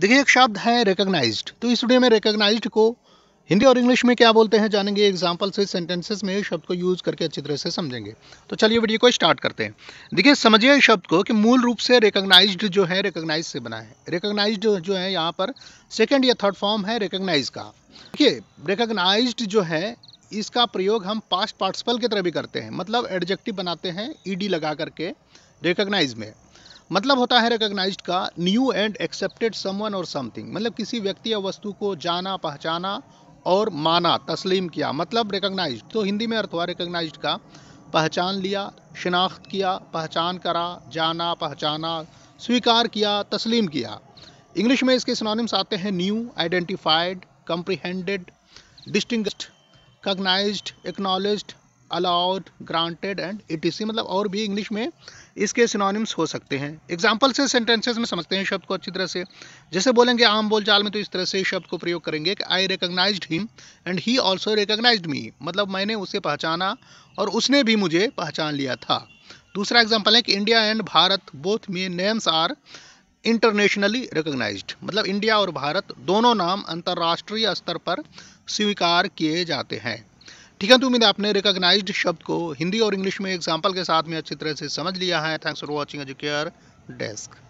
देखिए एक शब्द है रिकोगनाइज तो इस वीडियो में रिकोगनाइज को हिंदी और इंग्लिश में क्या बोलते हैं जानेंगे एग्जाम्पल से सेंटेंसेस में शब्द को यूज़ करके अच्छी तरह से समझेंगे तो चलिए वीडियो को स्टार्ट करते हैं देखिए समझिए शब्द को कि मूल रूप से रिकोगनाइज जो है रिकोगनाइज से बना है रिकोगनाइज जो है यहाँ पर सेकेंड या थर्ड फॉर्म है रिकोगनाइज का देखिए रिकोगनाइज जो है इसका प्रयोग हम पास्ट पार्टिसिपल की तरह भी करते हैं मतलब एडजेक्टिव बनाते हैं ईडी लगा करके रिकोगनाइज में मतलब होता है रिकोगनाइज का न्यू एंड एक्सेप्टेड समवन और समथिंग मतलब किसी व्यक्ति या वस्तु को जाना पहचाना और माना तस्लीम किया मतलब रिकग्नाइज तो हिंदी में अर्थ हुआ रिकग्नाइज का पहचान लिया शिनाख्त किया पहचान करा जाना पहचाना स्वीकार किया तस्लीम किया इंग्लिश में इसके सिनोनिम्स आते हैं new identified comprehended distinguish cognise acknowledge allowed granted and see मतलब और भी इंग्लिश में इसके सिनोनिम्स हो सकते हैं एग्जाम्पल से सेंटेंसेस में समझते हैं शब्द को अच्छी तरह से जैसे बोलेंगे आम बोलचाल में तो इस तरह से शब्द को प्रयोग करेंगे कि I recognise him and he also recognise me मतलब मैंने उसे पहचाना और उसने भी मुझे पहचान लिया था दूसरा एग्जाम्पल है कि इंडिया एंड भारत बोथ में नेम्स आर इंटरनेशनली रिकोगनाइज मतलब इंडिया और भारत दोनों नाम अंतर्राष्ट्रीय स्तर पर स्वीकार किए जाते हैं ठीक है तो उम्मीद आपने रिकोगनाइज शब्द को हिंदी और इंग्लिश में एग्जाम्पल के साथ में अच्छी तरह से समझ लिया है thanks for watching Educare desk